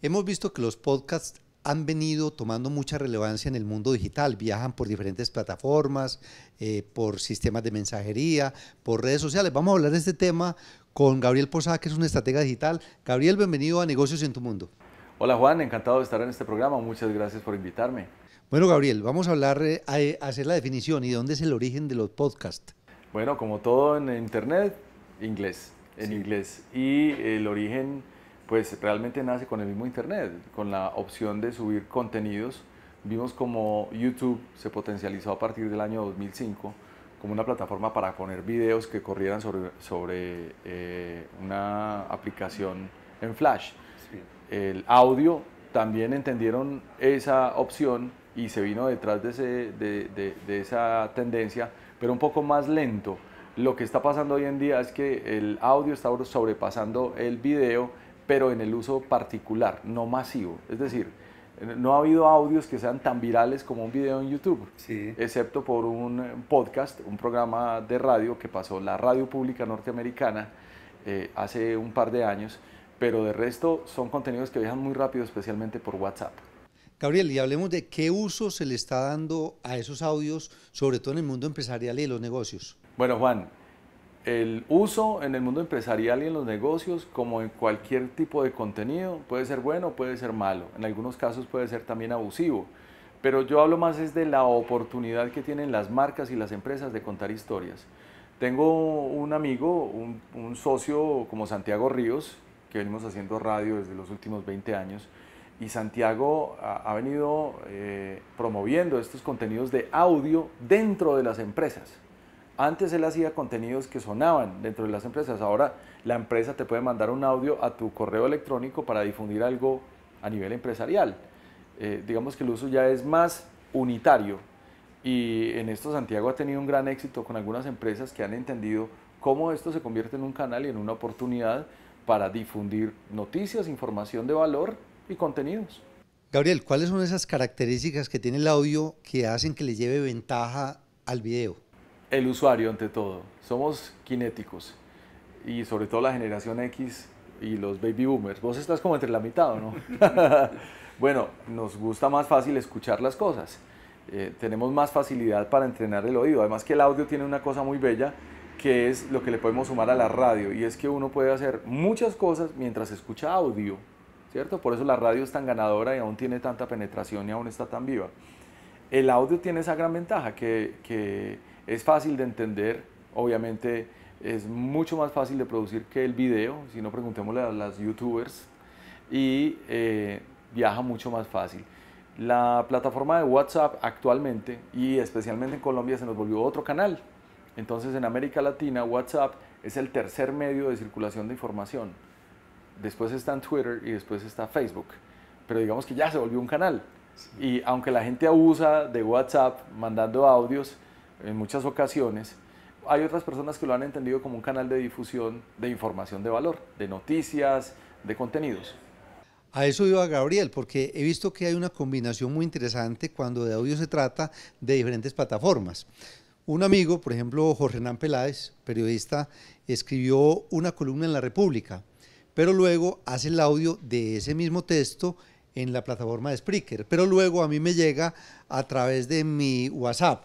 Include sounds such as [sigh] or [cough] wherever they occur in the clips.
Hemos visto que los podcasts han venido tomando mucha relevancia en el mundo digital, viajan por diferentes plataformas, eh, por sistemas de mensajería, por redes sociales. Vamos a hablar de este tema con Gabriel Posada, que es un estratega digital. Gabriel, bienvenido a Negocios en tu Mundo. Hola Juan, encantado de estar en este programa. Muchas gracias por invitarme. Bueno, Gabriel, vamos a hablar, eh, a eh, hacer la definición y dónde es el origen de los podcasts. Bueno, como todo en Internet, inglés, en inglés. Y el origen pues realmente nace con el mismo Internet, con la opción de subir contenidos. Vimos como YouTube se potencializó a partir del año 2005 como una plataforma para poner videos que corrieran sobre, eh, una aplicación en Flash. El audio también entendieron esa opción y se vino detrás de, de esa tendencia, pero un poco más lento. Lo que está pasando hoy en día es que el audio está sobrepasando el video pero en el uso particular, no masivo. Es decir, no ha habido audios que sean tan virales como un video en YouTube, excepto por un podcast, un programa de radio que pasó la radio pública norteamericana eh, hace un par de años, pero de resto son contenidos que viajan muy rápido, especialmente por WhatsApp. Gabriel, y hablemos de qué uso se le está dando a esos audios, sobre todo en el mundo empresarial y de los negocios. Bueno, Juan, el uso en el mundo empresarial y en los negocios, como en cualquier tipo de contenido, puede ser bueno, puede ser malo, en algunos casos puede ser también abusivo, pero yo hablo más es de la oportunidad que tienen las marcas y las empresas de contar historias. Tengo un amigo, un, socio como Santiago Ríos, que venimos haciendo radio desde los últimos 20 años, y Santiago ha, venido eh, promoviendo estos contenidos de audio dentro de las empresas. Antes él hacía contenidos que sonaban dentro de las empresas. Ahora la empresa te puede mandar un audio a tu correo electrónico para difundir algo a nivel empresarial. Eh, digamos que el uso ya es más unitario. Y en esto Santiago ha tenido un gran éxito con algunas empresas que han entendido cómo esto se convierte en un canal y en una oportunidad para difundir noticias, información de valor y contenidos. Gabriel, ¿cuáles son esas características que tiene el audio que hacen que le lleve ventaja al video? el usuario ante todo. Somos kinéticos y sobre todo la generación X y los baby boomers. Vos estás como entre la mitad, ¿no? [laughs] bueno, nos gusta más fácil escuchar las cosas. Eh, tenemos más facilidad para entrenar el oído. Además que el audio tiene una cosa muy bella que es lo que le podemos sumar a la radio y es que uno puede hacer muchas cosas mientras escucha audio, ¿cierto? Por eso la radio es tan ganadora y aún tiene tanta penetración y aún está tan viva. El audio tiene esa gran ventaja que es fácil de entender, obviamente es mucho más fácil de producir que el video, si no preguntémosle a las youtubers, y eh, viaja mucho más fácil. La plataforma de WhatsApp actualmente, y especialmente en Colombia, se nos volvió otro canal. Entonces en América Latina WhatsApp es el tercer medio de circulación de información. Después está en Twitter y después está Facebook. Pero digamos que ya se volvió un canal. Y aunque la gente abusa de WhatsApp mandando audios, en muchas ocasiones. Hay otras personas que lo han entendido como un canal de difusión de información de valor, de noticias, de contenidos. A eso iba Gabriel, porque he visto que hay una combinación muy interesante cuando de audio se trata de diferentes plataformas. Un amigo, por ejemplo, Jorge Hernán Peláez, periodista, escribió una columna en La República, pero luego hace el audio de ese mismo texto en la plataforma de Spreaker, pero luego a mí me llega a través de mi WhatsApp.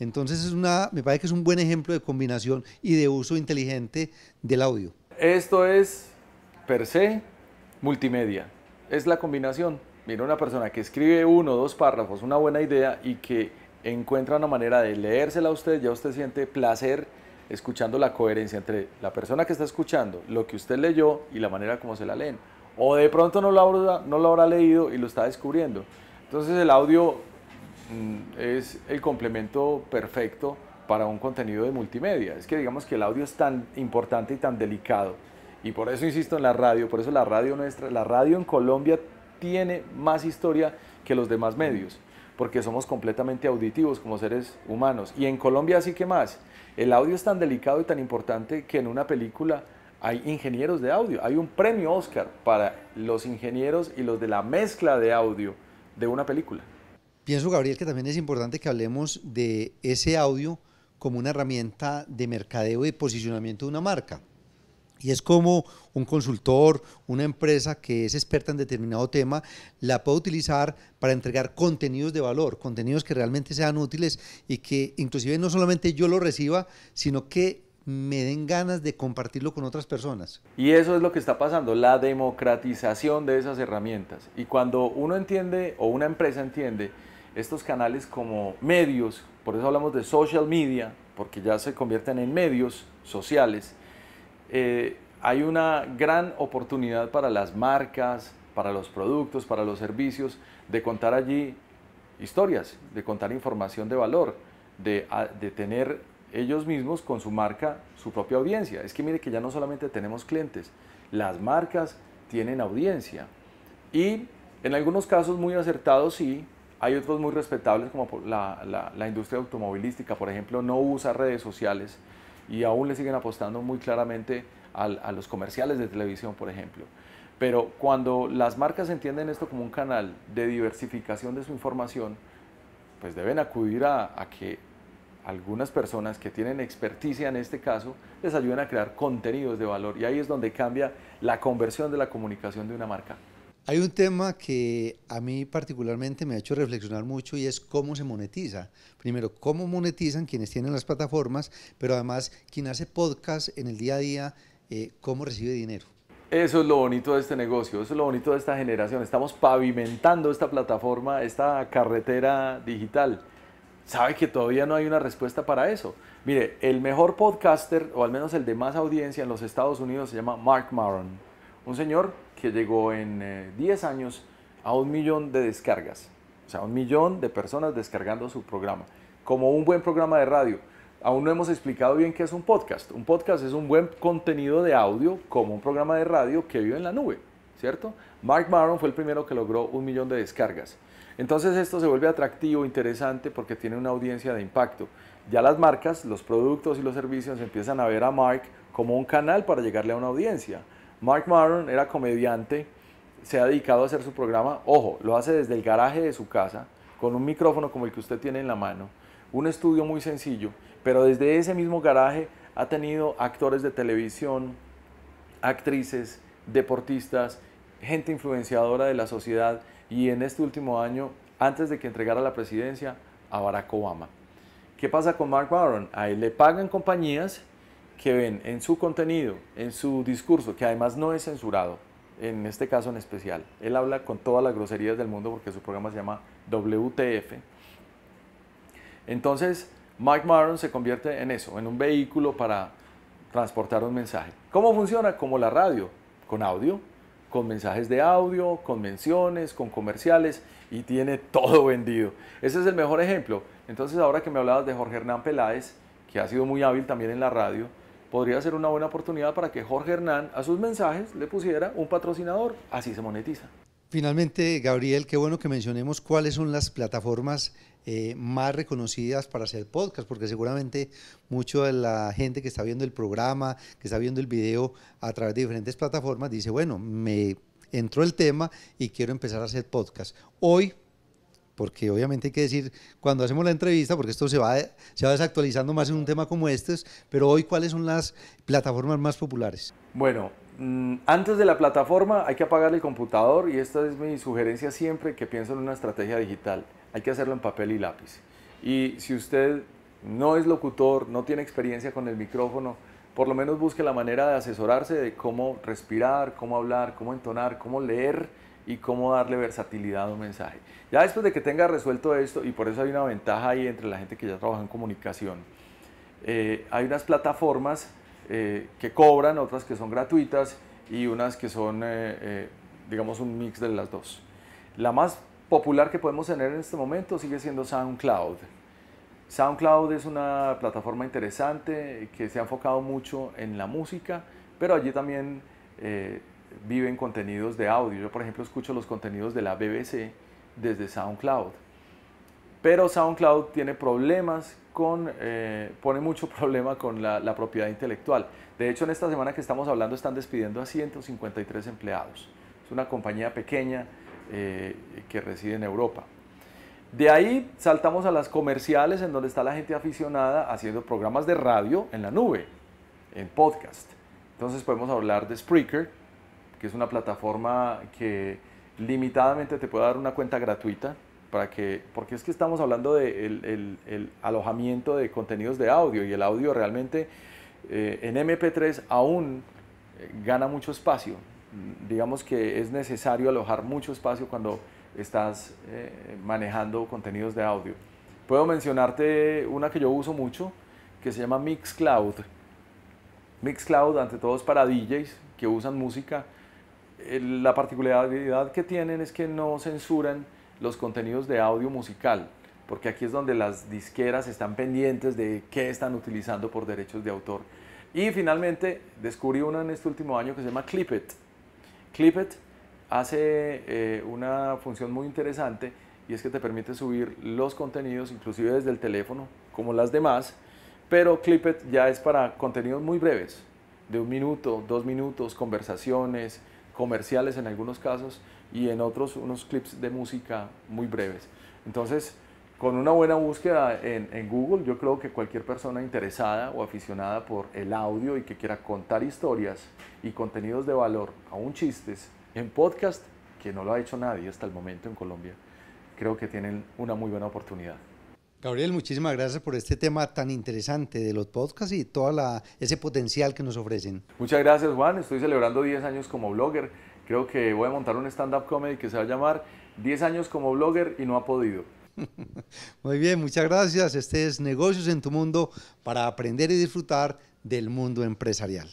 Entonces es una, me parece que es un buen ejemplo de combinación y de uso inteligente del audio. Esto es per se multimedia, es la combinación. Mira, una persona que escribe uno o dos párrafos, una buena idea y que encuentra una manera de leérsela a usted, ya usted siente placer escuchando la coherencia entre la persona que está escuchando, lo que usted leyó y la manera como se la leen. O de pronto no lo no lo habrá leído y lo está descubriendo. Entonces el audio Mm, es el complemento perfecto para un contenido de multimedia. Es que digamos que el audio es tan importante y tan delicado. Y por eso insisto en la radio, por eso la radio nuestra, la radio en Colombia tiene más historia que los demás medios, porque somos completamente auditivos como seres humanos. Y en Colombia así que más. El audio es tan delicado y tan importante que en una película hay ingenieros de audio. Hay un premio Oscar para los ingenieros y los de la mezcla de audio de una película. Pienso, Gabriel, que también es importante que hablemos de ese audio como una herramienta de mercadeo y posicionamiento de una marca. Y es como un consultor, una empresa que es experta en determinado tema, la puede utilizar para entregar contenidos de valor, contenidos que realmente sean útiles y que inclusive no solamente yo lo reciba, sino que me den ganas de compartirlo con otras personas. Y eso es lo que está pasando, la democratización de esas herramientas. Y cuando uno entiende o una empresa entiende estos canales como medios, por eso hablamos de social media, porque ya se convierten en medios sociales, eh, hay una gran oportunidad para las marcas, para los productos, para los servicios, de contar allí historias, de contar información de valor, de, de tener ellos mismos con su marca su propia audiencia. Es que mire que ya no solamente tenemos clientes, las marcas tienen audiencia. Y en algunos casos muy acertados sí, hay otros muy respetables como la, la, industria automovilística, por ejemplo, no usa redes sociales y aún le siguen apostando muy claramente a, los comerciales de televisión, por ejemplo. Pero cuando las marcas entienden esto como un canal de diversificación de su información, pues deben acudir a, a, que algunas personas que tienen experticia en este caso les ayuden a crear contenidos de valor. Y ahí es donde cambia la conversión de la comunicación de una marca. Hay un tema que a mí particularmente me ha hecho reflexionar mucho y es cómo se monetiza. Primero, cómo monetizan quienes tienen las plataformas, pero además quien hace podcast en el día a día, eh, cómo recibe dinero. Eso es lo bonito de este negocio, eso es lo bonito de esta generación. Estamos pavimentando esta plataforma, esta carretera digital. Sabe que todavía no hay una respuesta para eso. Mire, el mejor podcaster, o al menos el de más audiencia en los Estados Unidos, se llama Mark Maron. Un señor que llegó en 10 eh, años a un millón de descargas, o sea, un millón de personas descargando su programa, como un buen programa de radio. Aún no hemos explicado bien qué es un podcast. Un podcast es un buen contenido de audio como un programa de radio que vive en la nube, ¿cierto? Mark Maron fue el primero que logró un millón de descargas. Entonces esto se vuelve atractivo, interesante, porque tiene una audiencia de impacto. Ya las marcas, los productos y los servicios empiezan a ver a Mark como un canal para llegarle a una audiencia Mark Maron era comediante, se ha dedicado a hacer su programa, ojo, lo hace desde el garaje de su casa, con un micrófono como el que usted tiene en la mano, un estudio muy sencillo, pero desde ese mismo garaje ha tenido actores de televisión, actrices, deportistas, gente influenciadora de la sociedad y en este último año, antes de que entregara la presidencia, a Barack Obama. ¿Qué pasa con Mark Maron? A él le pagan compañías que ven en su contenido, en su discurso, que además no es censurado, en este caso en especial. Él habla con todas las groserías del mundo porque su programa se llama WTF. Entonces, Mike Maron se convierte en eso, en un vehículo para transportar un mensaje. ¿Cómo funciona? Como la radio, con audio, con mensajes de audio, con menciones, con comerciales y tiene todo [laughs] vendido. Ese es el mejor ejemplo. Entonces, ahora que me hablabas de Jorge Hernán Peláez, que ha sido muy hábil también en la radio, podría ser una buena oportunidad para que Jorge Hernán a sus mensajes le pusiera un patrocinador, así se monetiza. Finalmente, Gabriel, qué bueno que mencionemos cuáles son las plataformas eh, más reconocidas para hacer podcast, porque seguramente mucha de la gente que está viendo el programa, que está viendo el video a través de diferentes plataformas, dice, bueno, me entró el tema y quiero empezar a hacer podcast. Hoy porque obviamente hay que decir, cuando hacemos la entrevista, porque esto se va, se va desactualizando más en un tema como este, pero hoy, ¿cuáles son las plataformas más populares? Bueno, mm, antes de la plataforma hay que apagar el computador y esta es mi sugerencia siempre que pienso en una estrategia digital. Hay que hacerlo en papel y lápiz. Y si usted no es locutor, no tiene experiencia con el micrófono, por lo menos busque la manera de asesorarse de cómo respirar, cómo hablar, cómo entonar, cómo leer y cómo darle versatilidad a un mensaje. Ya después de que tenga resuelto esto, y por eso hay una ventaja ahí entre la gente que ya trabaja en comunicación, eh, hay unas plataformas eh, que cobran, otras que son gratuitas y unas que son, eh, digamos, un mix de las dos. La más popular que podemos tener en este momento sigue siendo SoundCloud. SoundCloud es una plataforma interesante que se ha enfocado mucho en la música, pero allí también viven contenidos de audio. Yo, por ejemplo, escucho los contenidos de la BBC desde SoundCloud. Pero SoundCloud tiene problemas con, eh, pone mucho [laughs] problema con la, propiedad intelectual. De hecho, en esta semana que estamos hablando están despidiendo a 153 empleados. Es una compañía pequeña eh, que reside en Europa. De ahí saltamos a las comerciales en donde está la gente aficionada haciendo programas de radio en la nube, en podcast. Entonces podemos hablar de Spreaker, que es una plataforma que limitadamente te puede dar una cuenta gratuita para que, porque es que estamos hablando del de el, alojamiento de contenidos de audio y el audio realmente eh, en MP3 aún eh, gana mucho espacio. Digamos que es necesario alojar mucho espacio cuando estás eh, manejando contenidos de audio. Puedo mencionarte una que yo uso mucho, que se llama Mixcloud. Mixcloud, ante todo, es para DJs que usan música la particularidad que tienen es que no censuran los contenidos de audio musical, porque aquí es donde las disqueras están pendientes de qué están utilizando por derechos de autor. Y finalmente descubrí una en este último año que se llama Clipit. Clipit hace eh, una función muy interesante y es que te permite subir los contenidos inclusive desde el teléfono, como las demás, pero Clipit ya es para contenidos muy breves, de un minuto, dos minutos, conversaciones, comerciales en algunos casos y en otros unos clips de música muy breves. Entonces, con una buena búsqueda en, Google, yo creo que cualquier persona interesada o aficionada por el audio y que quiera contar historias y contenidos de valor, aún chistes, en podcast, que no lo ha hecho nadie hasta el momento en Colombia, creo que tienen una muy buena oportunidad. Gabriel, muchísimas gracias por este tema tan interesante de los podcasts y todo ese potencial que nos ofrecen. Muchas gracias Juan, estoy celebrando 10 años como blogger. Creo que voy a montar un stand-up comedy que se va a llamar 10 años como blogger y no ha podido. [laughs] Muy bien, muchas gracias. Este es Negocios en tu Mundo para aprender y disfrutar del mundo empresarial.